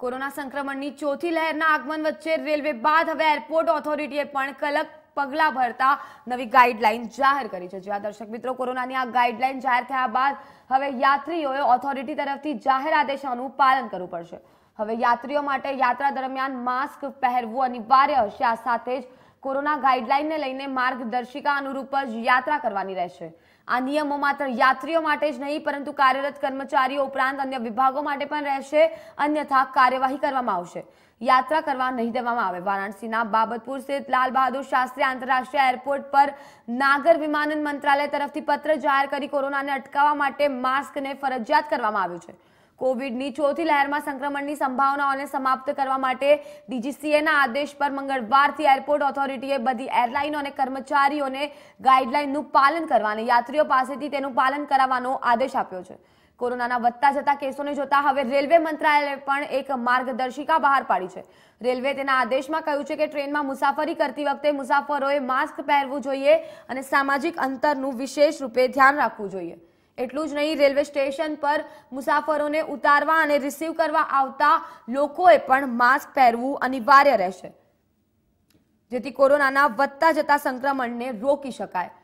corona સંક્રમણની ચોથી લહેરના આગમન વચ્ચે રેલવે બાદ હવે એરપોર્ટ ઓથોરિટીએ પણ કલક પગલાં ભરતા નવી ગાઈડલાઈન જાહેર કરી છે જ્યાં દર્શક મિત્રો કોરોનાની આ ગાઈડલાઈન જાહેર થયા બાદ હવે યાત્રીઓએ ઓથોરિટી તરફથી જાહેર આદેશોનું પાલન કરવું પડશે હવે યાત્રીઓ માટે યાત્રા દરમિયાન માસ્ક પહેરવું અનિવાર્ય હશે આ સાથે જ કોરોના ગાઈડલાઇનને લઈને માર્ગદર્શિકા અનુરૂપ જ યાત્રા કરવાની રહેશે આ નિયમો માત્ર યાત્રીઓ માટે જ નહીં પરંતુ કાર્યરત કર્મચારીઓ ઉપરાંત અન્ય વિભાગો માટે પણ રહેશે અન્યથા કાર્યવાહી કરવામાં આવશે યાત્રા કરવા નહીં દેવામાં આવે વારાણસીના બાબતપુર સ્થિત લાલ બહાદુર શાસ્ત્રી આંતરરાષ્ટ્રીય એરપોર્ટ પર નાગર વિમાનન મંત્રાલય તરફથી પત્ર જાહેર કરી કોરોનાને અટકાવવા માટે માસ્કને ફરજિયાત કરવામાં આવ્યું છે કોવિડની ચોથી લહેરમાં સંક્રમણની સંભાવનાઓને સમાપ્ત કરવા માટે ડીજીસીએના આદેશ પર મંગળવારથી એરપોર્ટ ઓથોરિટીએ બધી એરલાઇનો અને કર્મચારીઓને ગાઈડલાઇનનું પાલન કરવાને યાત્રીઓ પાસેથી તેનું પાલન કરાવવાનો આદેશ આપ્યો છે કોરોનાના વધતા જતા કેસોને જોતા હવે રેલવે મંત્રાલયે પણ એક માર્ગદર્શિકા બહાર પાડી છે રેલવે તેના આદેશમાં કહ્યું છે કે ટ્રેનમાં મુસાફરી કરતી વખતે મુસાફરોએ માસ્ક પહેરવું જોઈએ અને સામાજિક અંતરનું વિશેષ રૂપે ધ્યાન રાખવું જોઈએ એટલું જ નહીં રેલવે સ્ટેશન પર મુસાફરોને ઉતારવા અને રિસીવ કરવા આવતા લોકોએ પણ માસ્ક પહેરવું અનિવાર્ય રહેશે જેથી કોરોનાના વધતા જતા સંક્રમણને રોકી શકાય